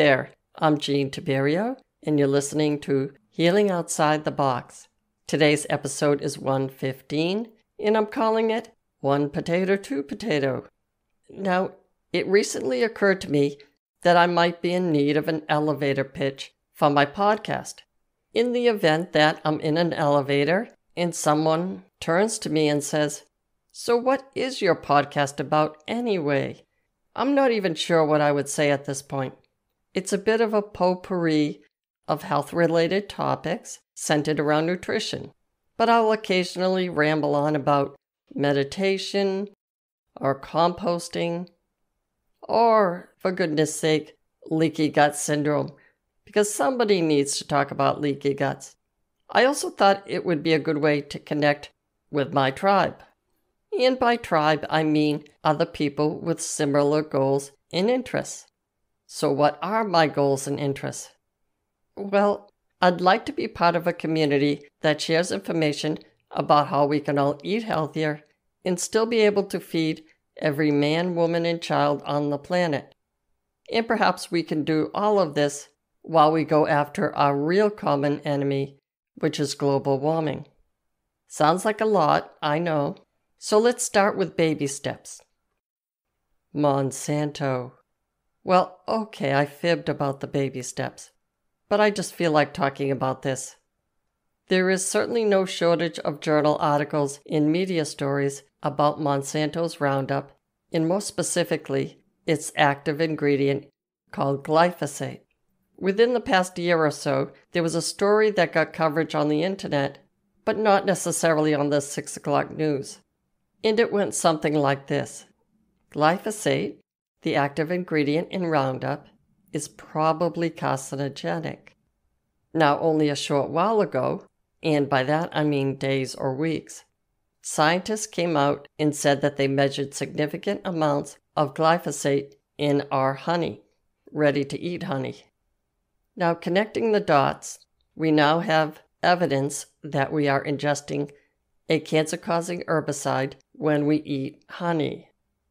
there. I'm Jean Tiberio, and you're listening to Healing Outside the Box. Today's episode is 115, and I'm calling it One Potato, Two Potato. Now, it recently occurred to me that I might be in need of an elevator pitch for my podcast. In the event that I'm in an elevator and someone turns to me and says, So, what is your podcast about anyway? I'm not even sure what I would say at this point. It's a bit of a potpourri of health related topics centered around nutrition, but I'll occasionally ramble on about meditation or composting or, for goodness sake, leaky gut syndrome, because somebody needs to talk about leaky guts. I also thought it would be a good way to connect with my tribe. And by tribe, I mean other people with similar goals and interests. So, what are my goals and interests? Well, I'd like to be part of a community that shares information about how we can all eat healthier and still be able to feed every man, woman, and child on the planet. And perhaps we can do all of this while we go after our real common enemy, which is global warming. Sounds like a lot, I know. So let's start with baby steps. Monsanto. Well, okay, I fibbed about the baby steps, but I just feel like talking about this. There is certainly no shortage of journal articles in media stories about Monsanto's Roundup, and more specifically, its active ingredient called glyphosate. Within the past year or so, there was a story that got coverage on the internet, but not necessarily on the 6 o'clock news. And it went something like this Glyphosate the active ingredient in Roundup, is probably carcinogenic. Now, only a short while ago, and by that I mean days or weeks, scientists came out and said that they measured significant amounts of glyphosate in our honey, ready to eat honey. Now, connecting the dots, we now have evidence that we are ingesting a cancer causing herbicide when we eat honey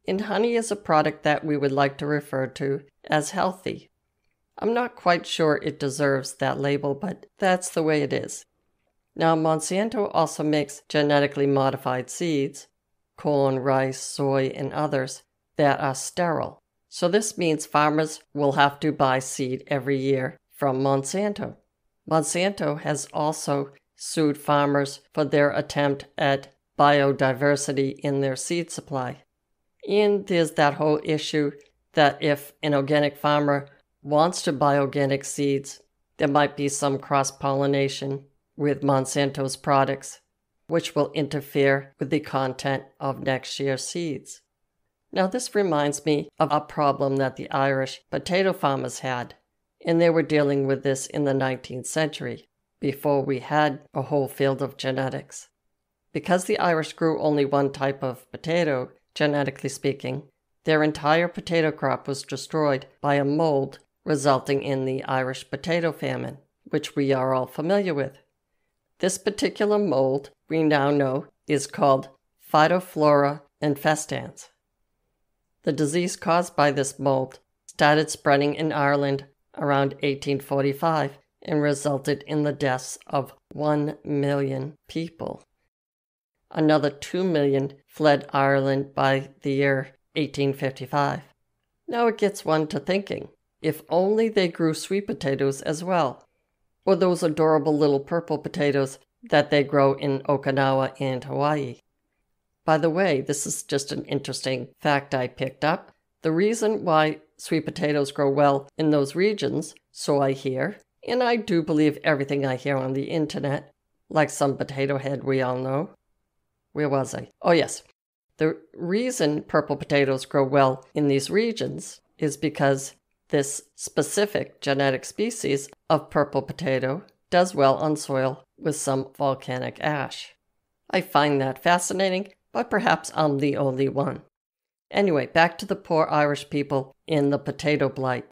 and honey is a product that we would like to refer to as healthy. I'm not quite sure it deserves that label, but that's the way it is. Now, Monsanto also makes genetically modified seeds, corn, rice, soy, and others, that are sterile. So, this means farmers will have to buy seed every year from Monsanto. Monsanto has also sued farmers for their attempt at biodiversity in their seed supply. And there's that whole issue that if an organic farmer wants to buy organic seeds, there might be some cross pollination with Monsanto's products, which will interfere with the content of next year's seeds. Now, this reminds me of a problem that the Irish potato farmers had, and they were dealing with this in the 19th century, before we had a whole field of genetics. Because the Irish grew only one type of potato, genetically speaking. Their entire potato crop was destroyed by a mold, resulting in the Irish potato famine, which we are all familiar with. This particular mold, we now know, is called Phytophthora infestans. The disease caused by this mold started spreading in Ireland around 1845 and resulted in the deaths of 1 million people. Another 2 million fled Ireland by the year 1855. Now it gets one to thinking if only they grew sweet potatoes as well, or those adorable little purple potatoes that they grow in Okinawa and Hawaii. By the way, this is just an interesting fact I picked up. The reason why sweet potatoes grow well in those regions, so I hear, and I do believe everything I hear on the internet, like some potato head we all know, where was I? Oh, yes. The reason purple potatoes grow well in these regions is because this specific genetic species of purple potato does well on soil with some volcanic ash. I find that fascinating, but perhaps I'm the only one. Anyway, back to the poor Irish people in the potato blight.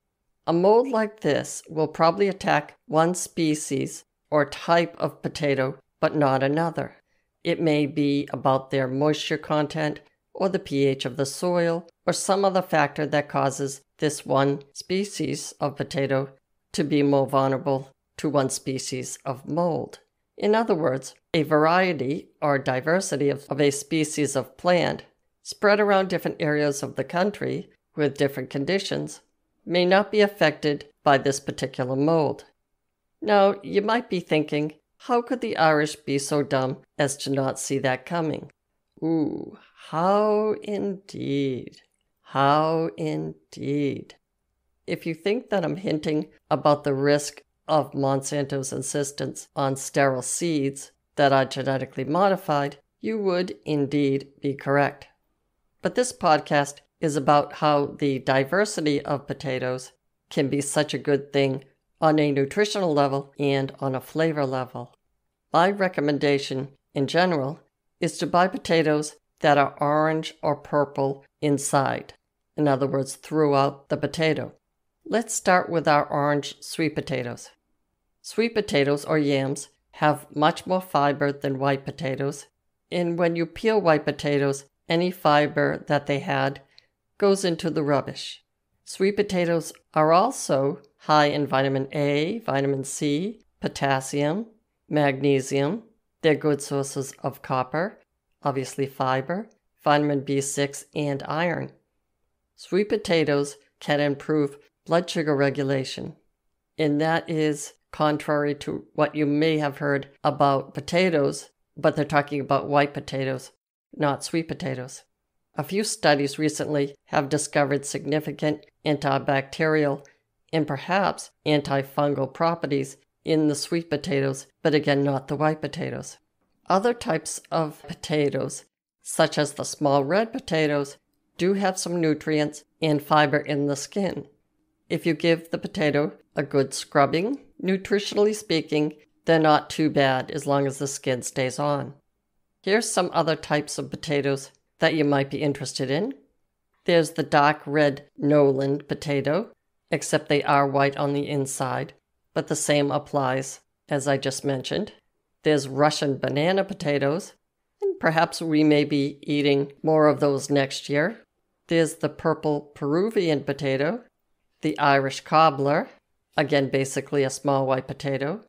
A mold like this will probably attack one species or type of potato, but not another. It may be about their moisture content or the pH of the soil or some other factor that causes this one species of potato to be more vulnerable to one species of mold. In other words, a variety or diversity of, of a species of plant spread around different areas of the country with different conditions may not be affected by this particular mold. Now, you might be thinking, how could the Irish be so dumb as to not see that coming? Ooh, how indeed. How indeed. If you think that I'm hinting about the risk of Monsanto's insistence on sterile seeds that are genetically modified, you would indeed be correct. But this podcast is about how the diversity of potatoes can be such a good thing on a nutritional level and on a flavor level. My recommendation in general is to buy potatoes that are orange or purple inside, in other words, throughout the potato. Let's start with our orange sweet potatoes. Sweet potatoes or yams have much more fiber than white potatoes, and when you peel white potatoes, any fiber that they had goes into the rubbish. Sweet potatoes are also high in vitamin A, vitamin C, potassium, magnesium. They're good sources of copper, obviously fiber, vitamin B6, and iron. Sweet potatoes can improve blood sugar regulation, and that is contrary to what you may have heard about potatoes, but they're talking about white potatoes, not sweet potatoes. A few studies recently have discovered significant antibacterial and perhaps antifungal properties in the sweet potatoes, but again, not the white potatoes. Other types of potatoes, such as the small red potatoes, do have some nutrients and fiber in the skin. If you give the potato a good scrubbing, nutritionally speaking, they're not too bad as long as the skin stays on. Here's some other types of potatoes that you might be interested in. There's the dark red Nolan potato, except they are white on the inside, but the same applies, as I just mentioned. There's Russian banana potatoes, and perhaps we may be eating more of those next year. There's the purple Peruvian potato, the Irish cobbler, again, basically a small white potato,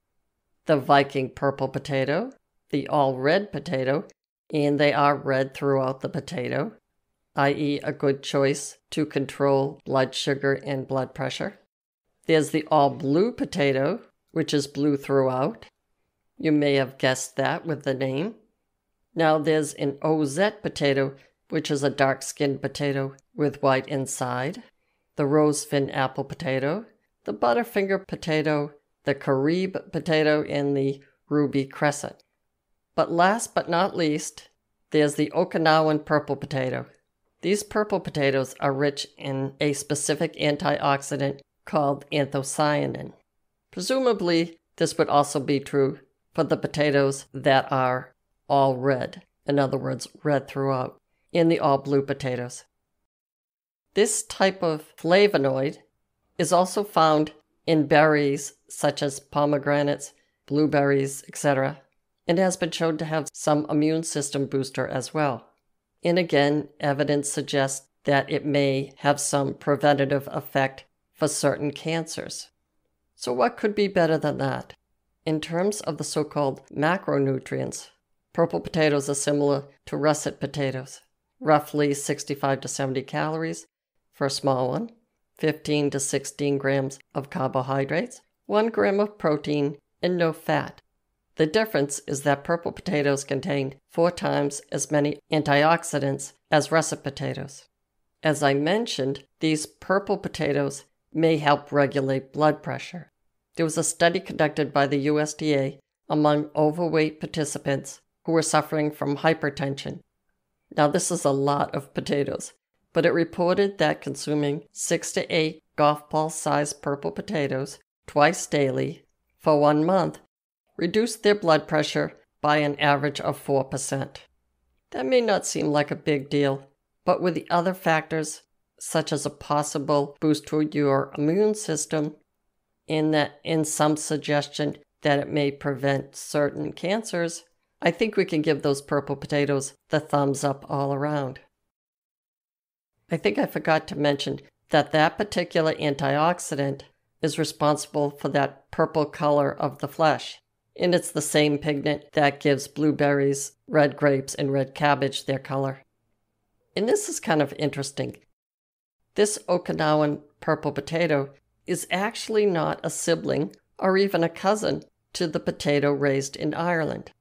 the Viking purple potato, the all red potato, and they are red throughout the potato i.e., a good choice to control blood sugar and blood pressure. There's the all blue potato, which is blue throughout. You may have guessed that with the name. Now there's an OZ potato, which is a dark skinned potato with white inside, the rosefin apple potato, the butterfinger potato, the Carib potato, and the ruby crescent. But last but not least, there's the Okinawan purple potato, these purple potatoes are rich in a specific antioxidant called anthocyanin. Presumably, this would also be true for the potatoes that are all red, in other words, red throughout, in the all blue potatoes. This type of flavonoid is also found in berries such as pomegranates, blueberries, etc., and has been shown to have some immune system booster as well. And again, evidence suggests that it may have some preventative effect for certain cancers. So, what could be better than that? In terms of the so called macronutrients, purple potatoes are similar to russet potatoes, roughly 65 to 70 calories for a small one, 15 to 16 grams of carbohydrates, 1 gram of protein, and no fat. The difference is that purple potatoes contain four times as many antioxidants as russet potatoes. As I mentioned, these purple potatoes may help regulate blood pressure. There was a study conducted by the USDA among overweight participants who were suffering from hypertension. Now, this is a lot of potatoes, but it reported that consuming six to eight golf ball sized purple potatoes twice daily for one month reduce their blood pressure by an average of 4%. That may not seem like a big deal, but with the other factors, such as a possible boost to your immune system, in that in some suggestion that it may prevent certain cancers, I think we can give those purple potatoes the thumbs up all around. I think I forgot to mention that that particular antioxidant is responsible for that purple color of the flesh and it's the same pigment that gives blueberries, red grapes, and red cabbage their color. And this is kind of interesting. This Okinawan purple potato is actually not a sibling or even a cousin to the potato raised in Ireland.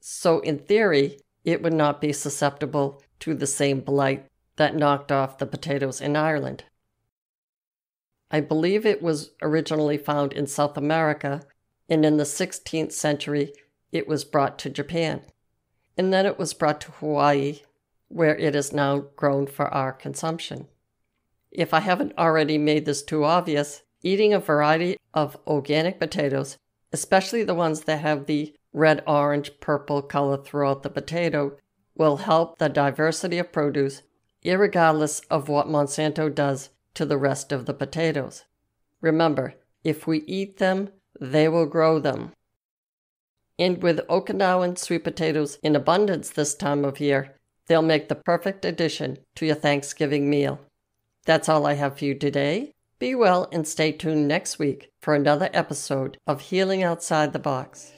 So, in theory, it would not be susceptible to the same blight that knocked off the potatoes in Ireland. I believe it was originally found in South America and in the 16th century, it was brought to Japan. And then it was brought to Hawaii, where it is now grown for our consumption. If I haven't already made this too obvious, eating a variety of organic potatoes, especially the ones that have the red orange purple color throughout the potato, will help the diversity of produce, regardless of what Monsanto does to the rest of the potatoes. Remember, if we eat them, they will grow them. And with Okinawan sweet potatoes in abundance this time of year, they'll make the perfect addition to your Thanksgiving meal. That's all I have for you today. Be well and stay tuned next week for another episode of Healing Outside the Box.